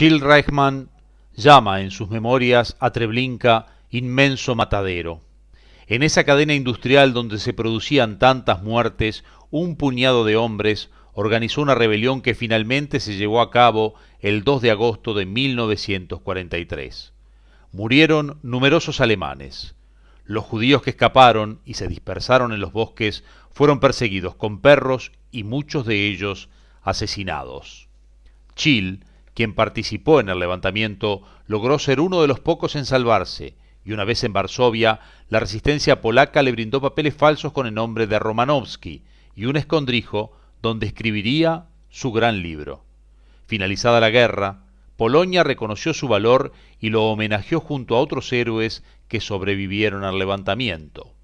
Chil Reichmann llama en sus memorias a Treblinka inmenso matadero. En esa cadena industrial donde se producían tantas muertes, un puñado de hombres organizó una rebelión que finalmente se llevó a cabo el 2 de agosto de 1943. Murieron numerosos alemanes. Los judíos que escaparon y se dispersaron en los bosques fueron perseguidos con perros y muchos de ellos asesinados. Chill quien participó en el levantamiento, logró ser uno de los pocos en salvarse, y una vez en Varsovia, la resistencia polaca le brindó papeles falsos con el nombre de Romanowski y un escondrijo donde escribiría su gran libro. Finalizada la guerra, Polonia reconoció su valor y lo homenajeó junto a otros héroes que sobrevivieron al levantamiento.